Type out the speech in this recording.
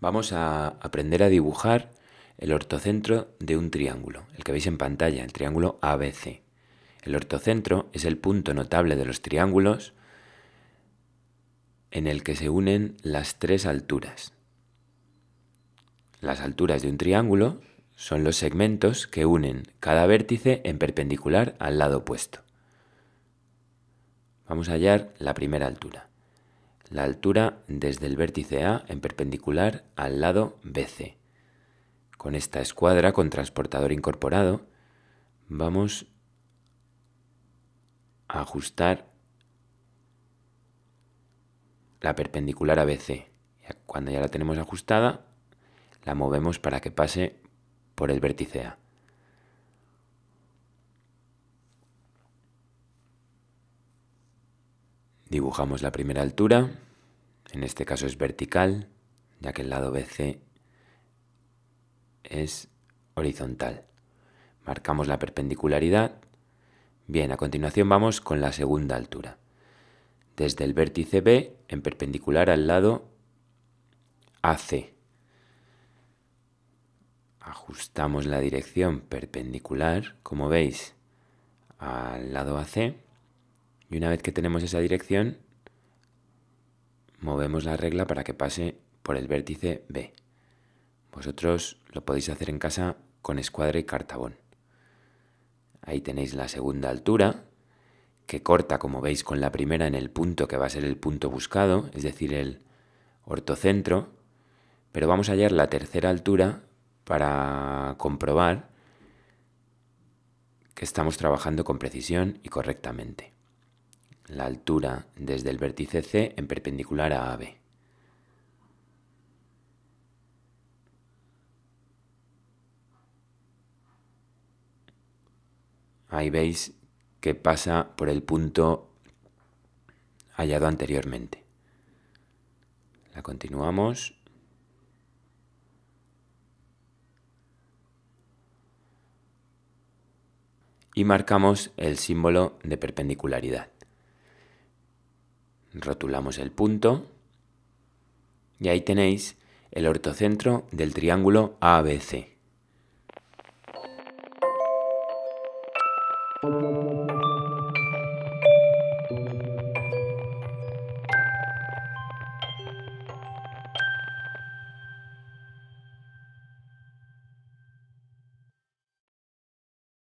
Vamos a aprender a dibujar el ortocentro de un triángulo, el que veis en pantalla, el triángulo ABC. El ortocentro es el punto notable de los triángulos en el que se unen las tres alturas. Las alturas de un triángulo son los segmentos que unen cada vértice en perpendicular al lado opuesto. Vamos a hallar la primera altura. La altura desde el vértice A en perpendicular al lado BC. Con esta escuadra con transportador incorporado vamos a ajustar la perpendicular a BC. Cuando ya la tenemos ajustada, la movemos para que pase por el vértice A. Dibujamos la primera altura, en este caso es vertical, ya que el lado BC es horizontal. Marcamos la perpendicularidad. Bien, a continuación vamos con la segunda altura. Desde el vértice B en perpendicular al lado AC ajustamos la dirección perpendicular, como veis, al lado AC. Y una vez que tenemos esa dirección, movemos la regla para que pase por el vértice B. Vosotros lo podéis hacer en casa con escuadra y cartabón. Ahí tenéis la segunda altura, que corta, como veis, con la primera en el punto que va a ser el punto buscado, es decir, el ortocentro, pero vamos a hallar la tercera altura para comprobar que estamos trabajando con precisión y correctamente. La altura desde el vértice C en perpendicular a AB. Ahí veis que pasa por el punto hallado anteriormente. La continuamos. y marcamos el símbolo de perpendicularidad. Rotulamos el punto y ahí tenéis el ortocentro del triángulo ABC.